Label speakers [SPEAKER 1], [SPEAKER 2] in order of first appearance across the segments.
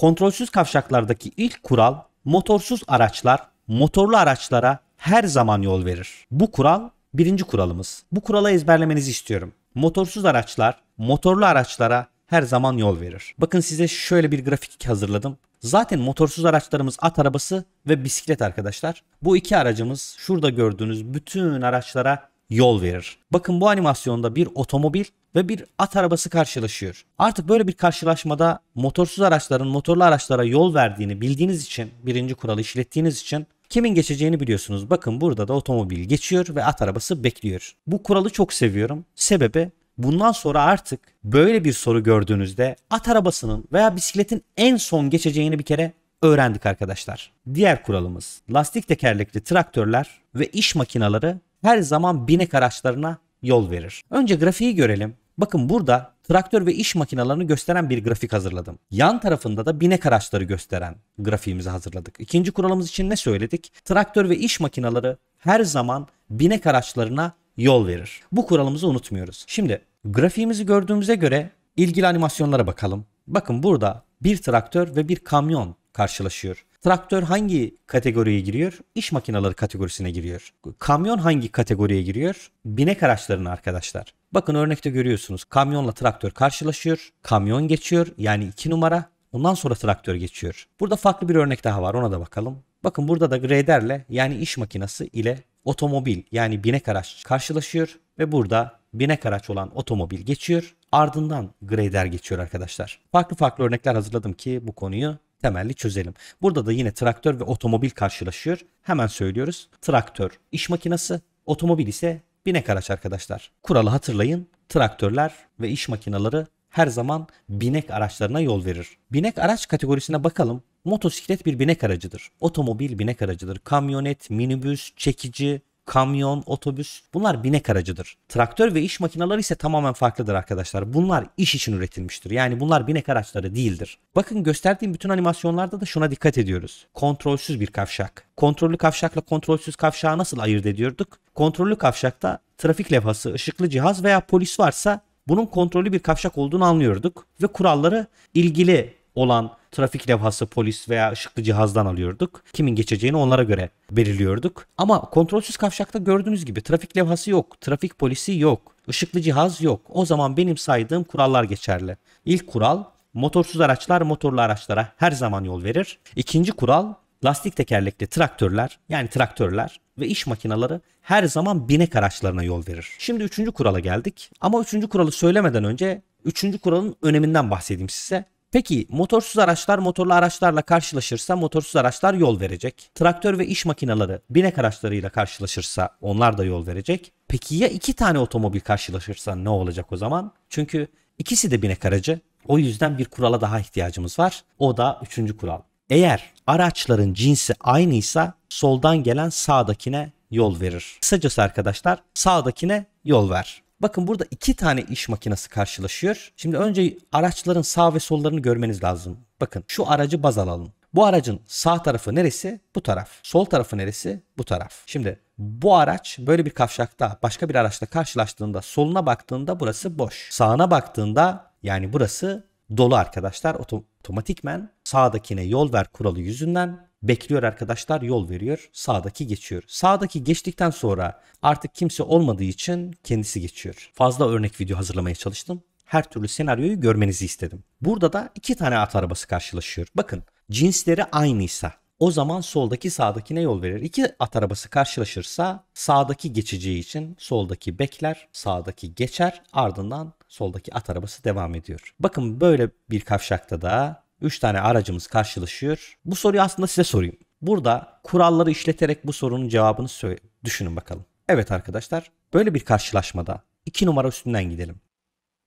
[SPEAKER 1] Kontrolsüz kavşaklardaki ilk kural motorsuz araçlar motorlu araçlara her zaman yol verir. Bu kural birinci kuralımız. Bu kurala ezberlemenizi istiyorum. Motorsuz araçlar motorlu araçlara her zaman yol verir. Bakın size şöyle bir grafik hazırladım. Zaten motorsuz araçlarımız at arabası ve bisiklet arkadaşlar. Bu iki aracımız şurada gördüğünüz bütün araçlara yol verir. Bakın bu animasyonda bir otomobil ve bir at arabası karşılaşıyor. Artık böyle bir karşılaşmada motorsuz araçların motorlu araçlara yol verdiğini bildiğiniz için, birinci kuralı işlettiğiniz için kimin geçeceğini biliyorsunuz. Bakın burada da otomobil geçiyor ve at arabası bekliyor. Bu kuralı çok seviyorum. Sebebi bundan sonra artık böyle bir soru gördüğünüzde at arabasının veya bisikletin en son geçeceğini bir kere öğrendik arkadaşlar. Diğer kuralımız lastik tekerlekli traktörler ve iş makinaları her zaman binek araçlarına yol verir. Önce grafiği görelim. Bakın burada traktör ve iş makinalarını gösteren bir grafik hazırladım. Yan tarafında da binek araçları gösteren grafiğimizi hazırladık. İkinci kuralımız için ne söyledik? Traktör ve iş makinaları her zaman binek araçlarına yol verir. Bu kuralımızı unutmuyoruz. Şimdi grafiğimizi gördüğümüze göre ilgili animasyonlara bakalım. Bakın burada bir traktör ve bir kamyon karşılaşıyor. Traktör hangi kategoriye giriyor? İş makineleri kategorisine giriyor. Kamyon hangi kategoriye giriyor? Binek araçlarına arkadaşlar. Bakın örnekte görüyorsunuz. Kamyonla traktör karşılaşıyor. Kamyon geçiyor. Yani iki numara. Ondan sonra traktör geçiyor. Burada farklı bir örnek daha var. Ona da bakalım. Bakın burada da graderle yani iş makinesi ile otomobil yani binek araç karşılaşıyor ve burada binek araç olan otomobil geçiyor. Ardından grader geçiyor arkadaşlar. Farklı farklı örnekler hazırladım ki bu konuyu temelli çözelim. Burada da yine traktör ve otomobil karşılaşıyor. Hemen söylüyoruz. Traktör iş makinası, otomobil ise binek araç arkadaşlar. Kuralı hatırlayın. Traktörler ve iş makinaları her zaman binek araçlarına yol verir. Binek araç kategorisine bakalım. Motosiklet bir binek aracıdır. Otomobil binek aracıdır. Kamyonet, minibüs, çekici, kamyon, otobüs bunlar binek aracıdır. Traktör ve iş makineleri ise tamamen farklıdır arkadaşlar. Bunlar iş için üretilmiştir. Yani bunlar binek araçları değildir. Bakın gösterdiğim bütün animasyonlarda da şuna dikkat ediyoruz. Kontrolsüz bir kavşak. Kontrollü kavşakla kontrolsüz kavşağı nasıl ayırt ediyorduk? Kontrollü kavşakta trafik levhası, ışıklı cihaz veya polis varsa bunun kontrollü bir kavşak olduğunu anlıyorduk ve kuralları ilgili olan trafik levhası polis veya ışıklı cihazdan alıyorduk. Kimin geçeceğini onlara göre belirliyorduk. Ama kontrolsüz kavşakta gördüğünüz gibi trafik levhası yok, trafik polisi yok, ışıklı cihaz yok. O zaman benim saydığım kurallar geçerli. İlk kural motorsuz araçlar motorlu araçlara her zaman yol verir. İkinci kural lastik tekerlekli traktörler yani traktörler ve iş makineleri her zaman binek araçlarına yol verir. Şimdi üçüncü kurala geldik ama üçüncü kuralı söylemeden önce üçüncü kuralın öneminden bahsedeyim size. Peki motorsuz araçlar motorlu araçlarla karşılaşırsa motorsuz araçlar yol verecek. Traktör ve iş makineleri binek araçlarıyla karşılaşırsa onlar da yol verecek. Peki ya iki tane otomobil karşılaşırsa ne olacak o zaman? Çünkü ikisi de binek aracı. O yüzden bir kurala daha ihtiyacımız var. O da üçüncü kural. Eğer araçların cinsi aynıysa soldan gelen sağdakine yol verir. Kısacası arkadaşlar sağdakine yol ver. Bakın burada iki tane iş makinesi karşılaşıyor. Şimdi önce araçların sağ ve sollarını görmeniz lazım. Bakın şu aracı baz alalım. Bu aracın sağ tarafı neresi? Bu taraf. Sol tarafı neresi? Bu taraf. Şimdi bu araç böyle bir kavşakta başka bir araçla karşılaştığında soluna baktığında burası boş. Sağına baktığında yani burası dolu arkadaşlar. Otomatikmen sağdakine yol ver kuralı yüzünden Bekliyor arkadaşlar yol veriyor. Sağdaki geçiyor. Sağdaki geçtikten sonra artık kimse olmadığı için kendisi geçiyor. Fazla örnek video hazırlamaya çalıştım. Her türlü senaryoyu görmenizi istedim. Burada da iki tane at arabası karşılaşıyor. Bakın cinsleri aynıysa o zaman soldaki sağdakine yol verir. İki at arabası karşılaşırsa sağdaki geçeceği için soldaki bekler, sağdaki geçer ardından soldaki at arabası devam ediyor. Bakın böyle bir kavşakta da 3 tane aracımız karşılaşıyor. Bu soruyu aslında size sorayım. Burada kuralları işleterek bu sorunun cevabını söyle düşünün bakalım. Evet arkadaşlar böyle bir karşılaşmada 2 numara üstünden gidelim.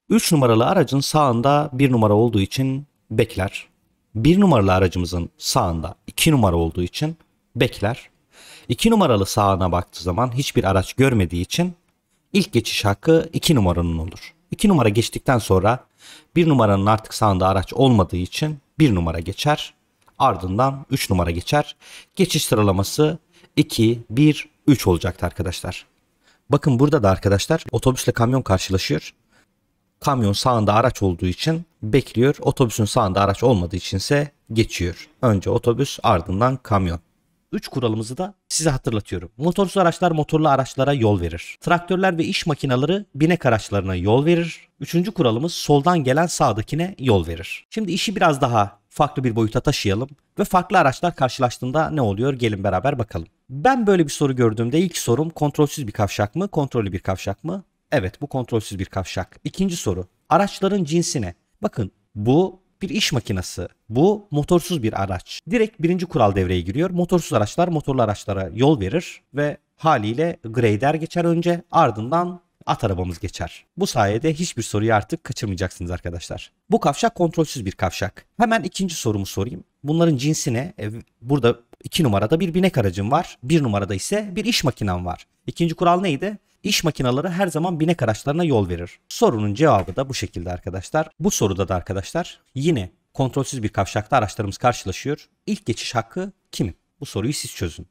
[SPEAKER 1] 3 numaralı aracın sağında 1 numara olduğu için bekler. 1 numaralı aracımızın sağında 2 numara olduğu için bekler. 2 numaralı sağına baktığı zaman hiçbir araç görmediği için ilk geçiş hakkı 2 numaranın olur. 2 numara geçtikten sonra 1 numaranın artık sağında araç olmadığı için 1 numara geçer. Ardından 3 numara geçer. Geçiş sıralaması 2, 1, 3 olacaktı arkadaşlar. Bakın burada da arkadaşlar otobüsle kamyon karşılaşıyor. Kamyon sağında araç olduğu için bekliyor. Otobüsün sağında araç olmadığı içinse geçiyor. Önce otobüs ardından kamyon. 3 kuralımızı da size hatırlatıyorum. Motorsuz araçlar motorlu araçlara yol verir. Traktörler ve iş makineleri binek araçlarına yol verir. Üçüncü kuralımız soldan gelen sağdakine yol verir. Şimdi işi biraz daha farklı bir boyuta taşıyalım ve farklı araçlar karşılaştığında ne oluyor gelin beraber bakalım. Ben böyle bir soru gördüğümde ilk sorum kontrolsüz bir kavşak mı, kontrollü bir kavşak mı? Evet bu kontrolsüz bir kavşak. İkinci soru araçların cinsine. Bakın bu bir iş makinesi. Bu motorsuz bir araç. Direkt birinci kural devreye giriyor. Motorsuz araçlar motorlu araçlara yol verir ve haliyle grader geçer önce ardından at arabamız geçer. Bu sayede hiçbir soruyu artık kaçırmayacaksınız arkadaşlar. Bu kavşak kontrolsüz bir kavşak. Hemen ikinci sorumu sorayım. Bunların cinsi ne? E, burada iki numarada bir binek aracım var. Bir numarada ise bir iş makinem var. İkinci kural neydi? İş makinaları her zaman binek araçlarına yol verir. Sorunun cevabı da bu şekilde arkadaşlar. Bu soruda da arkadaşlar yine kontrolsüz bir kavşakta araçlarımız karşılaşıyor. İlk geçiş hakkı kimin? Bu soruyu siz çözün.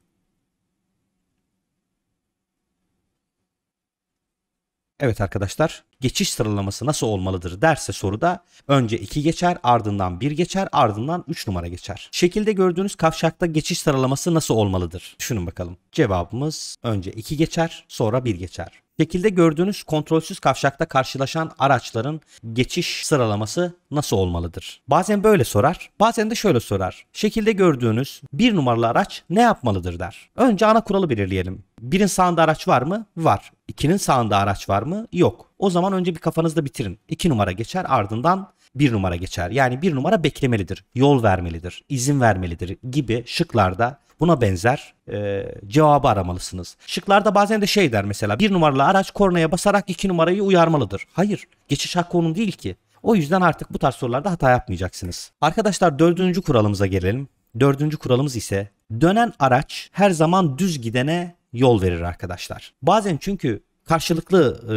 [SPEAKER 1] Evet arkadaşlar geçiş sıralaması nasıl olmalıdır derse soruda önce 2 geçer ardından 1 geçer ardından 3 numara geçer. Şekilde gördüğünüz kavşakta geçiş sıralaması nasıl olmalıdır? Düşünün bakalım. Cevabımız önce 2 geçer sonra 1 geçer. Şekilde gördüğünüz kontrolsüz kavşakta karşılaşan araçların geçiş sıralaması nasıl olmalıdır? Bazen böyle sorar, bazen de şöyle sorar. Şekilde gördüğünüz bir numaralı araç ne yapmalıdır der. Önce ana kuralı belirleyelim. Birin sağında araç var mı? Var. İkinin sağında araç var mı? Yok. O zaman önce bir kafanızda bitirin. 2 numara geçer ardından bir numara geçer. Yani bir numara beklemelidir, yol vermelidir, izin vermelidir gibi şıklarda buna benzer e, cevabı aramalısınız. Şıklarda bazen de şey der mesela bir numaralı araç kornaya basarak iki numarayı uyarmalıdır. Hayır geçiş hakkı onun değil ki. O yüzden artık bu tarz sorularda hata yapmayacaksınız. Arkadaşlar dördüncü kuralımıza gelelim. Dördüncü kuralımız ise dönen araç her zaman düz gidene yol verir arkadaşlar. Bazen çünkü karşılıklı e,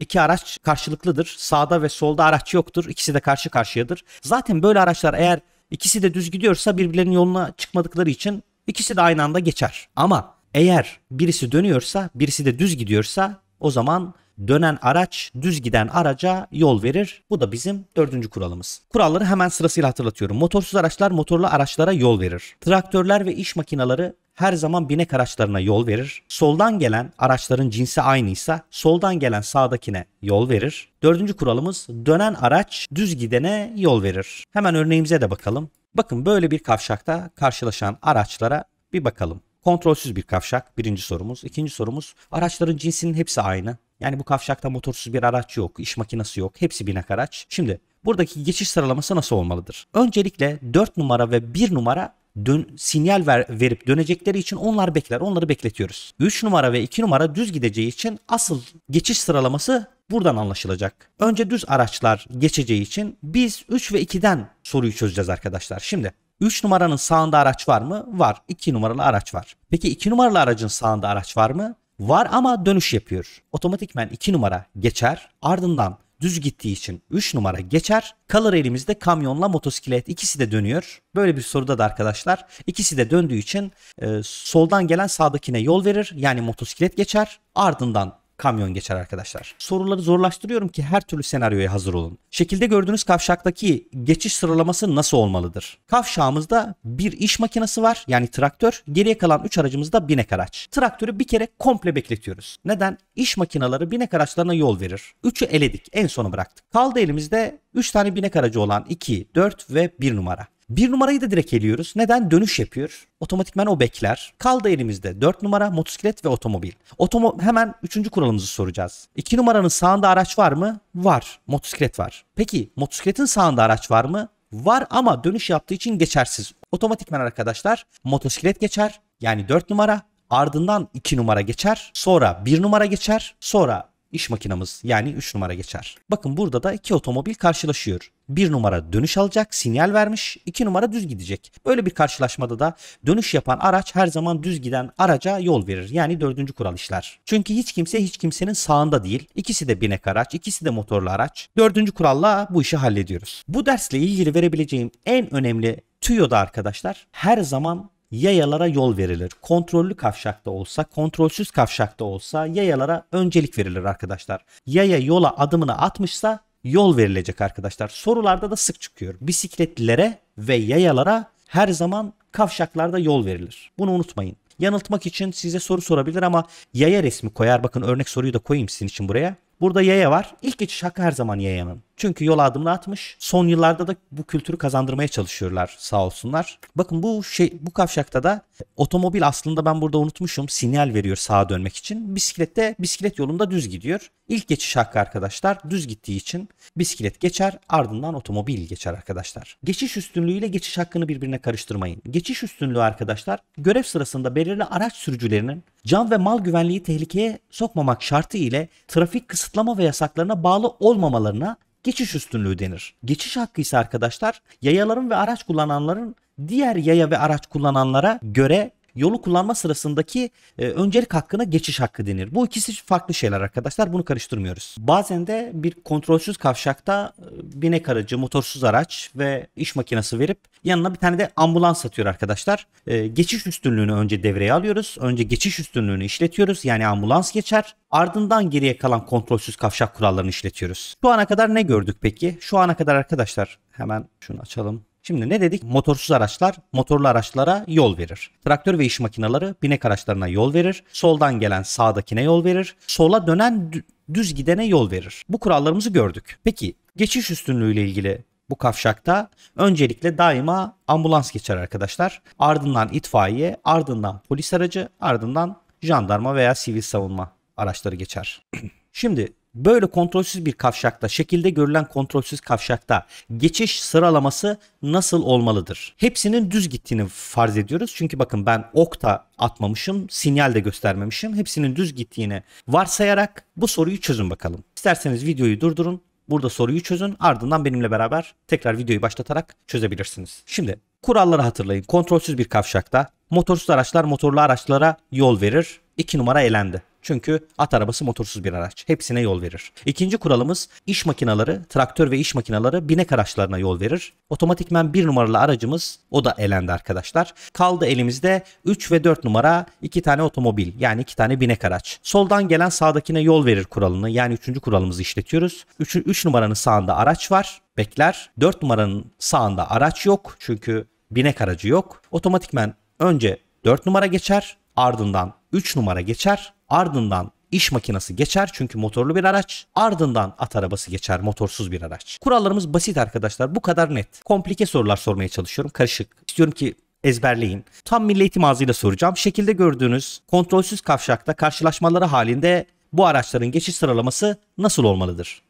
[SPEAKER 1] İki araç karşılıklıdır. Sağda ve solda araç yoktur. İkisi de karşı karşıyadır. Zaten böyle araçlar eğer ikisi de düz gidiyorsa birbirlerinin yoluna çıkmadıkları için ikisi de aynı anda geçer. Ama eğer birisi dönüyorsa, birisi de düz gidiyorsa o zaman dönen araç düz giden araca yol verir. Bu da bizim dördüncü kuralımız. Kuralları hemen sırasıyla hatırlatıyorum. Motorsuz araçlar motorlu araçlara yol verir. Traktörler ve iş makineleri her zaman binek araçlarına yol verir. Soldan gelen araçların cinsi aynıysa soldan gelen sağdakine yol verir. Dördüncü kuralımız dönen araç düz gidene yol verir. Hemen örneğimize de bakalım. Bakın böyle bir kavşakta karşılaşan araçlara bir bakalım. Kontrolsüz bir kavşak birinci sorumuz. İkinci sorumuz araçların cinsinin hepsi aynı. Yani bu kavşakta motorsuz bir araç yok, iş makinesi yok. Hepsi binek araç. Şimdi buradaki geçiş sıralaması nasıl olmalıdır? Öncelikle 4 numara ve 1 numara dön, sinyal ver, verip dönecekleri için onlar bekler. Onları bekletiyoruz. 3 numara ve 2 numara düz gideceği için asıl geçiş sıralaması buradan anlaşılacak. Önce düz araçlar geçeceği için biz 3 ve 2'den soruyu çözeceğiz arkadaşlar. Şimdi 3 numaranın sağında araç var mı? Var. 2 numaralı araç var. Peki 2 numaralı aracın sağında araç var mı? Var ama dönüş yapıyor. Otomatikmen 2 numara geçer. Ardından düz gittiği için 3 numara geçer. Kalır elimizde kamyonla motosiklet ikisi de dönüyor. Böyle bir soruda da arkadaşlar ikisi de döndüğü için e, soldan gelen sağdakine yol verir. Yani motosiklet geçer. Ardından kamyon geçer arkadaşlar. Soruları zorlaştırıyorum ki her türlü senaryoya hazır olun. Şekilde gördüğünüz kavşaktaki geçiş sıralaması nasıl olmalıdır? Kavşağımızda bir iş makinesi var yani traktör. Geriye kalan 3 aracımızda binek araç. Traktörü bir kere komple bekletiyoruz. Neden? İş makineleri binek araçlarına yol verir. 3'ü eledik en sona bıraktık. Kaldı elimizde 3 tane binek aracı olan 2, 4 ve 1 numara. Bir numarayı da direkt eliyoruz. Neden? Dönüş yapıyor. Otomatikmen o bekler. Kaldı elimizde dört numara motosiklet ve otomobil. Otomo hemen üçüncü kuralımızı soracağız. İki numaranın sağında araç var mı? Var. Motosiklet var. Peki motosikletin sağında araç var mı? Var ama dönüş yaptığı için geçersiz. Otomatikmen arkadaşlar motosiklet geçer. Yani dört numara ardından 2 numara geçer. Sonra 1 numara geçer. Sonra iş makinamız yani 3 numara geçer. Bakın burada da iki otomobil karşılaşıyor. 1 numara dönüş alacak sinyal vermiş 2 numara düz gidecek. Böyle bir karşılaşmada da dönüş yapan araç her zaman düz giden araca yol verir. Yani dördüncü kural işler. Çünkü hiç kimse hiç kimsenin sağında değil. İkisi de binek araç ikisi de motorlu araç. Dördüncü kuralla bu işi hallediyoruz. Bu dersle ilgili verebileceğim en önemli tüyo da arkadaşlar her zaman yayalara yol verilir. Kontrollü kavşakta olsa, kontrolsüz kavşakta olsa yayalara öncelik verilir arkadaşlar. Yaya yola adımını atmışsa yol verilecek arkadaşlar. Sorularda da sık çıkıyor. Bisikletlilere ve yayalara her zaman kavşaklarda yol verilir. Bunu unutmayın. Yanıltmak için size soru sorabilir ama yaya resmi koyar. Bakın örnek soruyu da koyayım sizin için buraya. Burada Yaya var. İlk geçiş hakkı her zaman Yaya'nın. Çünkü yol adımını atmış. Son yıllarda da bu kültürü kazandırmaya çalışıyorlar sağ olsunlar. Bakın bu şey bu kavşakta da otomobil aslında ben burada unutmuşum sinyal veriyor sağa dönmek için. Bisiklet de bisiklet yolunda düz gidiyor. İlk geçiş hakkı arkadaşlar düz gittiği için bisiklet geçer ardından otomobil geçer arkadaşlar. Geçiş üstünlüğüyle geçiş hakkını birbirine karıştırmayın. Geçiş üstünlüğü arkadaşlar görev sırasında belirli araç sürücülerinin can ve mal güvenliği tehlikeye sokmamak şartı ile trafik kısıtlama ve yasaklarına bağlı olmamalarına geçiş üstünlüğü denir. Geçiş hakkı ise arkadaşlar yayaların ve araç kullananların diğer yaya ve araç kullananlara göre yolu kullanma sırasındaki e, öncelik hakkına geçiş hakkı denir. Bu ikisi farklı şeyler arkadaşlar. Bunu karıştırmıyoruz. Bazen de bir kontrolsüz kavşakta e, binek aracı, motorsuz araç ve iş makinesi verip yanına bir tane de ambulans satıyor arkadaşlar. E, geçiş üstünlüğünü önce devreye alıyoruz. Önce geçiş üstünlüğünü işletiyoruz. Yani ambulans geçer. Ardından geriye kalan kontrolsüz kavşak kurallarını işletiyoruz. Şu ana kadar ne gördük peki? Şu ana kadar arkadaşlar hemen şunu açalım. Şimdi ne dedik? Motorsuz araçlar motorlu araçlara yol verir. Traktör ve iş makineleri binek araçlarına yol verir. Soldan gelen sağdakine yol verir. Sola dönen düz gidene yol verir. Bu kurallarımızı gördük. Peki geçiş üstünlüğü ile ilgili bu kavşakta öncelikle daima ambulans geçer arkadaşlar. Ardından itfaiye, ardından polis aracı, ardından jandarma veya sivil savunma araçları geçer. Şimdi Böyle kontrolsüz bir kavşakta, şekilde görülen kontrolsüz kavşakta geçiş sıralaması nasıl olmalıdır? Hepsinin düz gittiğini farz ediyoruz. Çünkü bakın ben okta atmamışım, sinyal de göstermemişim. Hepsinin düz gittiğini varsayarak bu soruyu çözün bakalım. İsterseniz videoyu durdurun, burada soruyu çözün. Ardından benimle beraber tekrar videoyu başlatarak çözebilirsiniz. Şimdi kuralları hatırlayın. Kontrolsüz bir kavşakta motorsuz araçlar motorlu araçlara yol verir 2 numara elendi. Çünkü at arabası motorsuz bir araç. Hepsine yol verir. İkinci kuralımız iş makinaları, traktör ve iş makinaları binek araçlarına yol verir. Otomatikmen bir numaralı aracımız o da elendi arkadaşlar. Kaldı elimizde 3 ve 4 numara iki tane otomobil yani iki tane binek araç. Soldan gelen sağdakine yol verir kuralını yani üçüncü kuralımızı işletiyoruz. 3, 3 numaranın sağında araç var bekler. 4 numaranın sağında araç yok çünkü binek aracı yok. Otomatikmen önce 4 numara geçer ardından 3 numara geçer, ardından iş makinesi geçer çünkü motorlu bir araç. Ardından at arabası geçer motorsuz bir araç. Kurallarımız basit arkadaşlar. Bu kadar net. Komplike sorular sormaya çalışıyorum. Karışık. İstiyorum ki ezberleyin. Tam milli eğitim ağzıyla soracağım. Şekilde gördüğünüz kontrolsüz kavşakta karşılaşmaları halinde bu araçların geçiş sıralaması nasıl olmalıdır?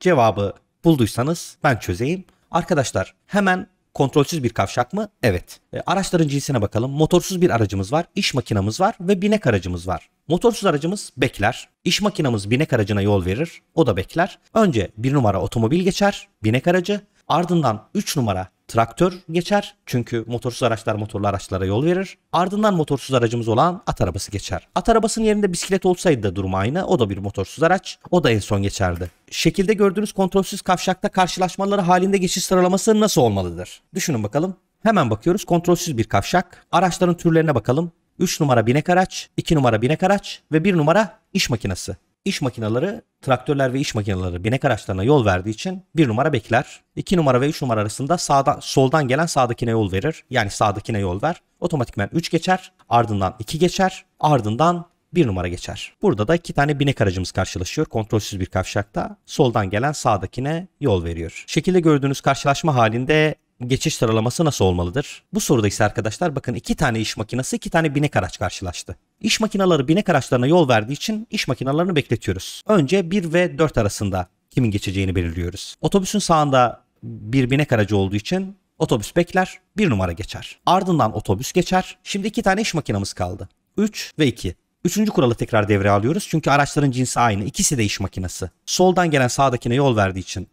[SPEAKER 1] Cevabı bulduysanız ben çözeyim. Arkadaşlar hemen Kontrolsüz bir kavşak mı? Evet. E, araçların cinsine bakalım. Motorsuz bir aracımız var, iş makinamız var ve binek aracımız var. Motorsuz aracımız bekler. İş makinamız binek aracına yol verir. O da bekler. Önce bir numara otomobil geçer, binek aracı. Ardından 3 numara traktör geçer. Çünkü motorsuz araçlar motorlu araçlara yol verir. Ardından motorsuz aracımız olan at arabası geçer. At arabasının yerinde bisiklet olsaydı da durum aynı. O da bir motorsuz araç. O da en son geçerdi. Şekilde gördüğünüz kontrolsüz kavşakta karşılaşmaları halinde geçiş sıralaması nasıl olmalıdır? Düşünün bakalım. Hemen bakıyoruz kontrolsüz bir kavşak. Araçların türlerine bakalım. 3 numara binek araç, 2 numara binek araç ve 1 numara iş makinesi. İş makineleri traktörler ve iş makineleri binek araçlarına yol verdiği için bir numara bekler. 2 numara ve üç numara arasında sağdan, soldan gelen sağdakine yol verir. Yani sağdakine yol ver. Otomatikmen üç geçer. Ardından iki geçer. Ardından bir numara geçer. Burada da iki tane binek aracımız karşılaşıyor. Kontrolsüz bir kavşakta soldan gelen sağdakine yol veriyor. Şekilde gördüğünüz karşılaşma halinde geçiş sıralaması nasıl olmalıdır? Bu soruda ise arkadaşlar bakın iki tane iş makinesi iki tane binek araç karşılaştı. İş makineleri binek araçlarına yol verdiği için iş makinelerini bekletiyoruz. Önce 1 ve 4 arasında kimin geçeceğini belirliyoruz. Otobüsün sağında bir binek aracı olduğu için otobüs bekler, bir numara geçer. Ardından otobüs geçer. Şimdi iki tane iş makinamız kaldı. 3 ve 2. Üçüncü kuralı tekrar devreye alıyoruz çünkü araçların cinsi aynı. İkisi de iş makinesi. Soldan gelen sağdakine yol verdiği için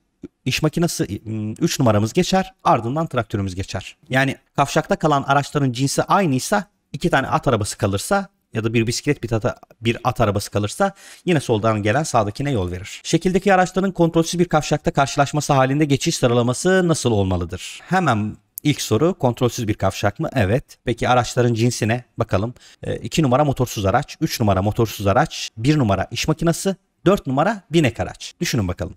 [SPEAKER 1] iş makinesi 3 numaramız geçer ardından traktörümüz geçer. Yani kavşakta kalan araçların cinsi aynıysa iki tane at arabası kalırsa ya da bir bisiklet bir, tata, bir at arabası kalırsa yine soldan gelen sağdakine yol verir. Şekildeki araçların kontrolsüz bir kavşakta karşılaşması halinde geçiş sıralaması nasıl olmalıdır? Hemen ilk soru kontrolsüz bir kavşak mı? Evet. Peki araçların cinsine Bakalım. 2 e, ee, numara motorsuz araç, 3 numara motorsuz araç, 1 numara iş makinesi, 4 numara binek araç. Düşünün bakalım.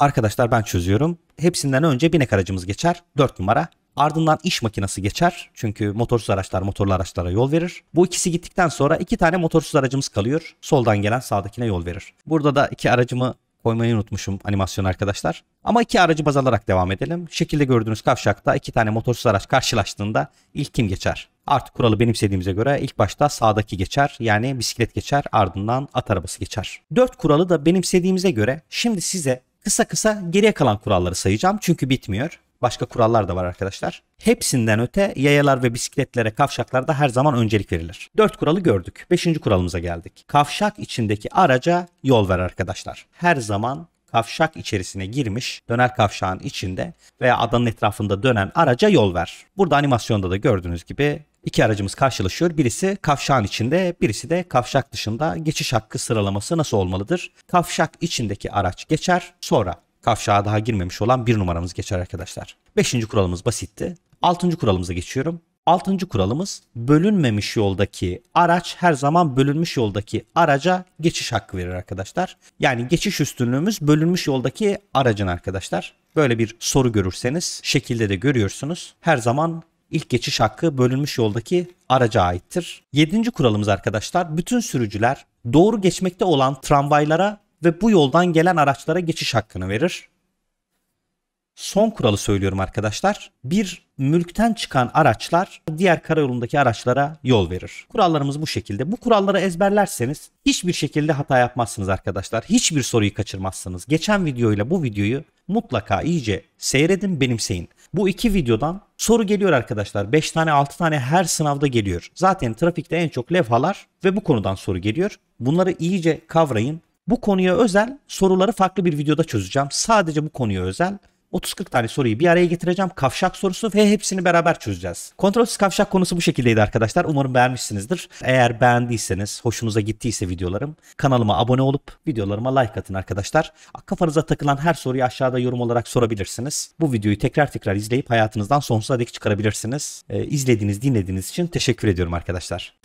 [SPEAKER 1] Arkadaşlar ben çözüyorum. Hepsinden önce binek aracımız geçer. 4 numara. Ardından iş makinesi geçer. Çünkü motorsuz araçlar motorlu araçlara yol verir. Bu ikisi gittikten sonra iki tane motorsuz aracımız kalıyor. Soldan gelen sağdakine yol verir. Burada da iki aracımı koymayı unutmuşum animasyon arkadaşlar. Ama iki aracı baz alarak devam edelim. Şekilde gördüğünüz kavşakta iki tane motorsuz araç karşılaştığında ilk kim geçer? Artık kuralı benimsediğimize göre ilk başta sağdaki geçer yani bisiklet geçer ardından at arabası geçer. Dört kuralı da benimsediğimize göre şimdi size Kısa kısa geriye kalan kuralları sayacağım çünkü bitmiyor. Başka kurallar da var arkadaşlar. Hepsinden öte yayalar ve bisikletlere kavşaklarda her zaman öncelik verilir. Dört kuralı gördük. Beşinci kuralımıza geldik. Kavşak içindeki araca yol ver arkadaşlar. Her zaman kavşak içerisine girmiş döner kavşağın içinde veya adanın etrafında dönen araca yol ver. Burada animasyonda da gördüğünüz gibi İki aracımız karşılaşıyor. Birisi kavşağın içinde, birisi de kavşak dışında. Geçiş hakkı sıralaması nasıl olmalıdır? Kavşak içindeki araç geçer. Sonra kavşağa daha girmemiş olan bir numaramız geçer arkadaşlar. Beşinci kuralımız basitti. Altıncı kuralımıza geçiyorum. Altıncı kuralımız bölünmemiş yoldaki araç her zaman bölünmüş yoldaki araca geçiş hakkı verir arkadaşlar. Yani geçiş üstünlüğümüz bölünmüş yoldaki aracın arkadaşlar. Böyle bir soru görürseniz şekilde de görüyorsunuz. Her zaman ilk geçiş hakkı bölünmüş yoldaki araca aittir. Yedinci kuralımız arkadaşlar bütün sürücüler doğru geçmekte olan tramvaylara ve bu yoldan gelen araçlara geçiş hakkını verir. Son kuralı söylüyorum arkadaşlar. Bir mülkten çıkan araçlar diğer karayolundaki araçlara yol verir. Kurallarımız bu şekilde. Bu kuralları ezberlerseniz hiçbir şekilde hata yapmazsınız arkadaşlar. Hiçbir soruyu kaçırmazsınız. Geçen videoyla bu videoyu mutlaka iyice seyredin, benimseyin. Bu iki videodan soru geliyor arkadaşlar. 5 tane 6 tane her sınavda geliyor. Zaten trafikte en çok levhalar ve bu konudan soru geliyor. Bunları iyice kavrayın. Bu konuya özel soruları farklı bir videoda çözeceğim. Sadece bu konuya özel. 30-40 tane soruyu bir araya getireceğim. Kavşak sorusu ve hepsini beraber çözeceğiz. Kontrolsüz kavşak konusu bu şekildeydi arkadaşlar. Umarım beğenmişsinizdir. Eğer beğendiyseniz, hoşunuza gittiyse videolarım kanalıma abone olup videolarıma like atın arkadaşlar. Kafanıza takılan her soruyu aşağıda yorum olarak sorabilirsiniz. Bu videoyu tekrar tekrar izleyip hayatınızdan sonsuza dek çıkarabilirsiniz. Ee, izlediğiniz, dinlediğiniz için teşekkür ediyorum arkadaşlar.